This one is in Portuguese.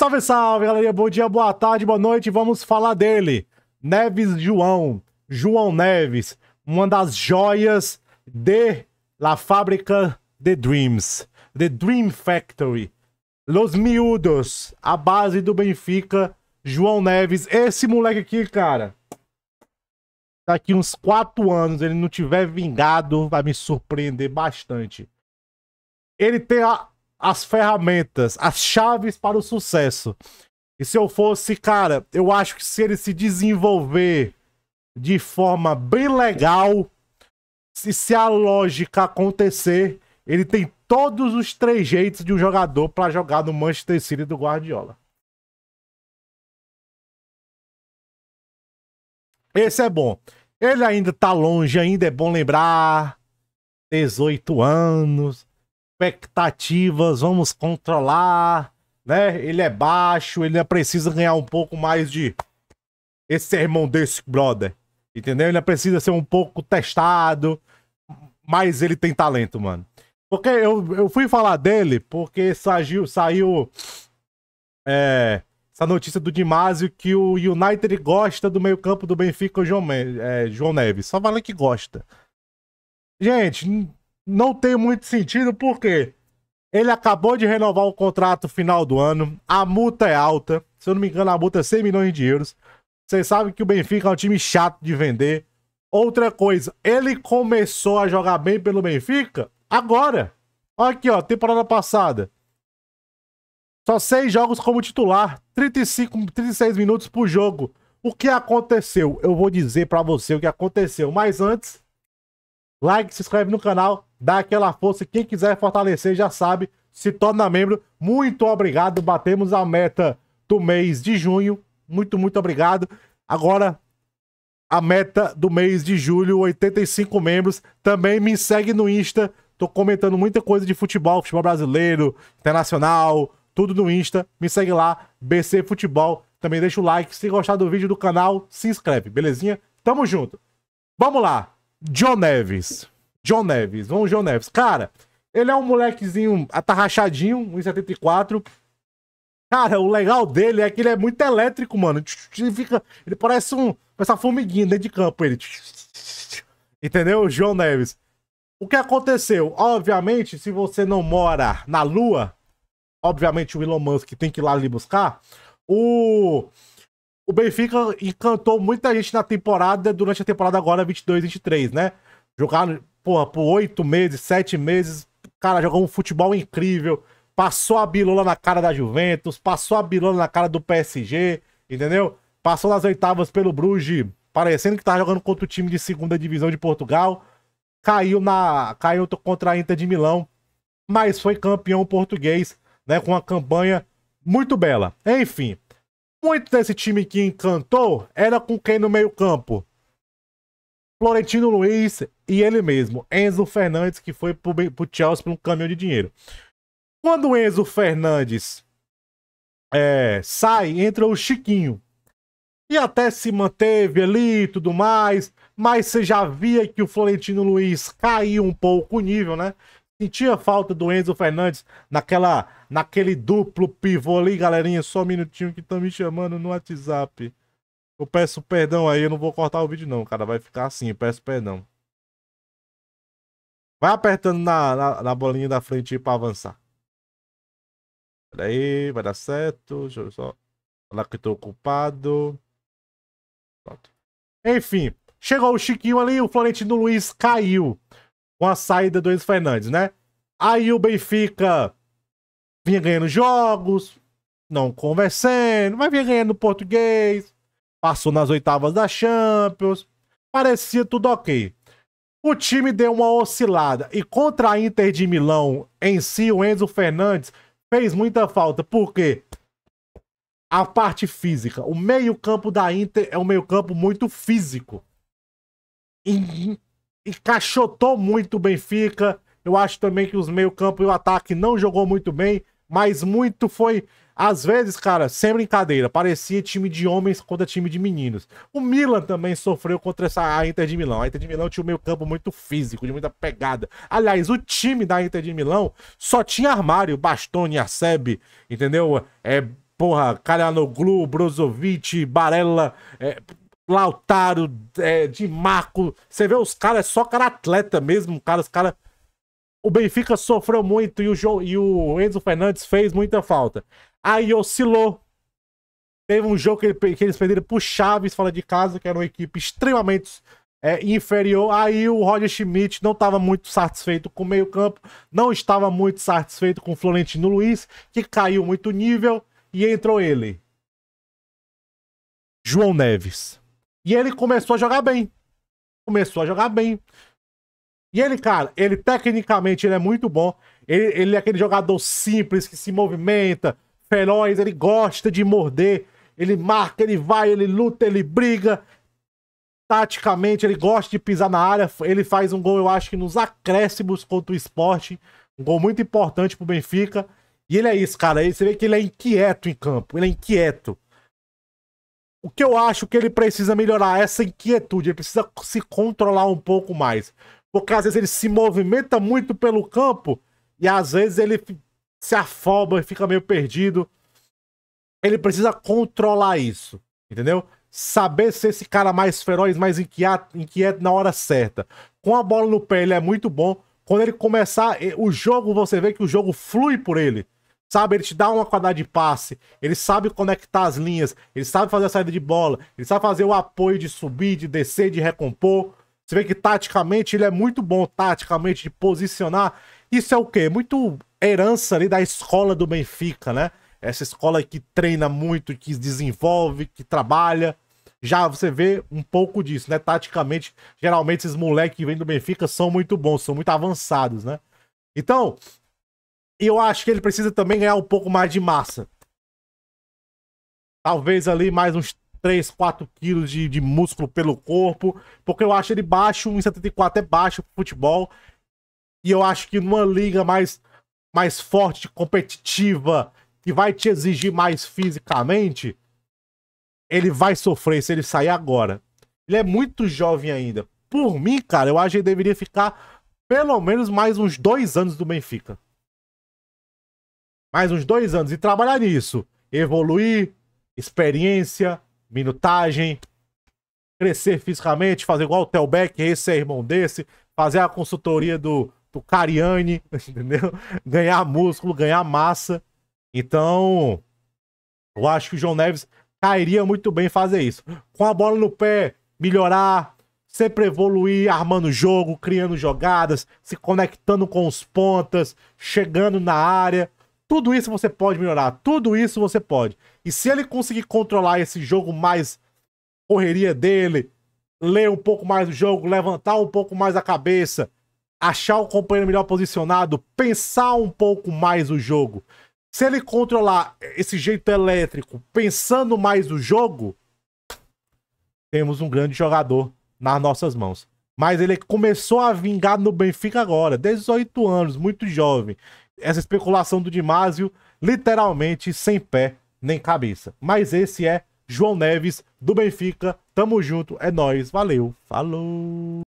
Salve, salve, galerinha. Bom dia, boa tarde, boa noite. Vamos falar dele. Neves João. João Neves. Uma das joias de La Fábrica de Dreams. The Dream Factory. Los Miúdos. A base do Benfica. João Neves. Esse moleque aqui, cara. Daqui uns quatro anos, ele não tiver vingado, vai me surpreender bastante. Ele tem a as ferramentas, as chaves para o sucesso. E se eu fosse, cara, eu acho que se ele se desenvolver de forma bem legal, se, se a lógica acontecer, ele tem todos os três jeitos de um jogador para jogar no Manchester City do Guardiola. Esse é bom. Ele ainda tá longe, ainda é bom lembrar. 18 anos expectativas, vamos controlar, né? Ele é baixo, ele precisa ganhar um pouco mais de esse irmão desse brother. Entendeu? Ele precisa ser um pouco testado, mas ele tem talento, mano. Porque eu, eu fui falar dele porque saiu, saiu é, essa notícia do Dimásio que o United gosta do meio-campo do Benfica, o João, é, João Neves. Só falando que gosta. Gente, não tem muito sentido, porque ele acabou de renovar o contrato final do ano, a multa é alta, se eu não me engano, a multa é 100 milhões de euros. Vocês sabem que o Benfica é um time chato de vender. Outra coisa, ele começou a jogar bem pelo Benfica agora. Olha aqui, ó, temporada passada. Só seis jogos como titular, 35, 36 minutos por jogo. O que aconteceu? Eu vou dizer para você o que aconteceu. Mas antes, like, se inscreve no canal, dá aquela força. Quem quiser fortalecer já sabe, se torna membro. Muito obrigado, batemos a meta do mês de junho. Muito, muito obrigado. Agora, a meta do mês de julho, 85 membros. Também me segue no Insta. Tô comentando muita coisa de futebol, futebol brasileiro, internacional, tudo no Insta. Me segue lá, BC Futebol. Também deixa o like. Se gostar do vídeo do canal, se inscreve, belezinha? Tamo junto. Vamos lá. John Neves. John Neves. Vamos, John Neves. Cara, ele é um molequezinho atarrachadinho, 1,74. Cara, o legal dele é que ele é muito elétrico, mano. Ele fica. Ele parece um. Essa formiguinha dentro de campo, ele. Entendeu? João Neves. O que aconteceu? Obviamente, se você não mora na Lua, obviamente o Elon Musk tem que ir lá ali buscar. O. O Benfica encantou muita gente na temporada, durante a temporada agora 22-23, né? Jogaram, porra, por oito meses, sete meses, cara, jogou um futebol incrível, passou a bilola na cara da Juventus, passou a bilola na cara do PSG, entendeu? Passou nas oitavas pelo Bruges, parecendo que tava tá jogando contra o time de segunda divisão de Portugal, caiu na caiu contra a Inter de Milão, mas foi campeão português, né, com uma campanha muito bela. Enfim, muito desse time que encantou era com quem no meio-campo? Florentino Luiz e ele mesmo, Enzo Fernandes, que foi pro, pro Chelsea por um caminhão de dinheiro. Quando o Enzo Fernandes é, sai, entra o Chiquinho. E até se manteve ali e tudo mais, mas você já via que o Florentino Luiz caiu um pouco o nível, né? Sentia falta do Enzo Fernandes naquela, naquele duplo pivô ali, galerinha. Só um minutinho que estão me chamando no WhatsApp. Eu peço perdão aí, eu não vou cortar o vídeo não, cara. Vai ficar assim, eu peço perdão. Vai apertando na, na, na bolinha da frente para avançar. Pera aí, vai dar certo. Deixa eu só falar que eu tô ocupado. Pronto. Enfim, chegou o Chiquinho ali, o Florentino Luiz caiu com a saída do Enzo Fernandes, né? Aí o Benfica vinha ganhando jogos, não conversando, mas vinha ganhando português Passou nas oitavas da Champions. Parecia tudo ok. O time deu uma oscilada e contra a Inter de Milão, em si, o Enzo Fernandes fez muita falta, porque a parte física, o meio-campo da Inter é um meio-campo muito físico. E encaixotou muito o Benfica. Eu acho também que os meio-campo e o ataque não jogou muito bem. Mas muito foi. Às vezes, cara, sem brincadeira, parecia time de homens contra time de meninos. O Milan também sofreu contra essa a Inter de Milão. A Inter de Milão tinha um meio campo muito físico, de muita pegada. Aliás, o time da Inter de Milão só tinha armário, Bastoni, Aceb, entendeu? É, porra, Kalhanoglu, Brozovic, Barella, é, Lautaro, é, Di Marco. Você vê os caras, é só cara atleta mesmo, cara, os caras o Benfica sofreu muito e o, jo... e o Enzo Fernandes fez muita falta. Aí oscilou. Teve um jogo que, ele... que eles perderam pro Chaves fora de casa, que era uma equipe extremamente é, inferior. Aí o Roger Schmidt não estava muito satisfeito com o meio-campo, não estava muito satisfeito com o Florentino Luiz, que caiu muito nível, e entrou ele. João Neves. E ele começou a jogar bem. Começou a jogar bem. E ele, cara, ele tecnicamente ele é muito bom. Ele, ele é aquele jogador simples que se movimenta, feroz, ele gosta de morder. Ele marca, ele vai, ele luta, ele briga. Taticamente, ele gosta de pisar na área. Ele faz um gol, eu acho que nos acréscimos contra o esporte. Um gol muito importante pro Benfica. E ele é isso, cara. Você vê que ele é inquieto em campo. Ele é inquieto. O que eu acho que ele precisa melhorar é essa inquietude. Ele precisa se controlar um pouco mais. Porque às vezes ele se movimenta muito pelo campo e às vezes ele se afoba e fica meio perdido. Ele precisa controlar isso, entendeu? Saber ser esse cara mais feroz, mais inquieto, inquieto na hora certa. Com a bola no pé, ele é muito bom. Quando ele começar o jogo, você vê que o jogo flui por ele. Sabe, ele te dá uma quadrada de passe, ele sabe conectar as linhas, ele sabe fazer a saída de bola, ele sabe fazer o apoio de subir, de descer, de recompor. Você vê que taticamente ele é muito bom, taticamente, de posicionar. Isso é o quê? Muito herança ali da escola do Benfica, né? Essa escola que treina muito, que desenvolve, que trabalha. Já você vê um pouco disso, né? Taticamente, geralmente esses moleques que vêm do Benfica são muito bons, são muito avançados, né? Então, eu acho que ele precisa também ganhar um pouco mais de massa. Talvez ali mais uns 3, 4 quilos de, de músculo pelo corpo, porque eu acho ele baixo, 1,74 é baixo pro futebol. E eu acho que numa liga mais, mais forte, competitiva, que vai te exigir mais fisicamente, ele vai sofrer se ele sair agora. Ele é muito jovem ainda. Por mim, cara, eu acho que ele deveria ficar pelo menos mais uns dois anos do Benfica. Mais uns dois anos e trabalhar nisso. Evoluir, experiência, minutagem, crescer fisicamente, fazer igual o Telbeck, esse é irmão desse, fazer a consultoria do, do Cariani, entendeu? Ganhar músculo, ganhar massa. Então, eu acho que o João Neves cairia muito bem fazer isso. Com a bola no pé, melhorar, sempre evoluir, armando o jogo, criando jogadas, se conectando com os pontas, chegando na área, tudo isso você pode melhorar, tudo isso você pode. E se ele conseguir controlar esse jogo mais correria dele, ler um pouco mais o jogo, levantar um pouco mais a cabeça, achar o companheiro melhor posicionado, pensar um pouco mais o jogo. Se ele controlar esse jeito elétrico, pensando mais o jogo, temos um grande jogador nas nossas mãos. Mas ele começou a vingar no Benfica agora, 18 anos, muito jovem essa especulação do Dimásio literalmente sem pé nem cabeça. Mas esse é João Neves do Benfica. Tamo junto, é nós, valeu, falou.